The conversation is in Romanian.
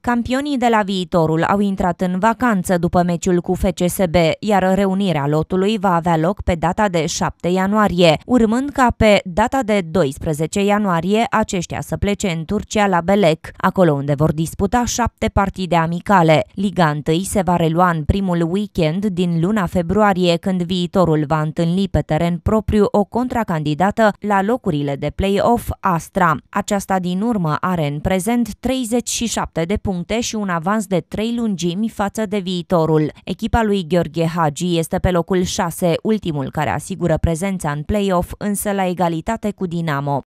Campionii de la viitorul au intrat în vacanță după meciul cu FCSB, iar reunirea lotului va avea loc pe data de 7 ianuarie, urmând ca pe data de 12 ianuarie aceștia să plece în Turcia la Belek, acolo unde vor disputa șapte partide amicale. Liga 1 se va relua în primul weekend din luna februarie, când viitorul va întâlni pe teren propriu o contracandidată la locurile de play-off Astra. Aceasta din urmă are în prezent 37 de puncte și un avans de 3 lungimi față de viitorul. Echipa lui Gheorghe Hagi este pe locul 6, ultimul care asigură prezența în play-off, însă la egalitate cu Dinamo.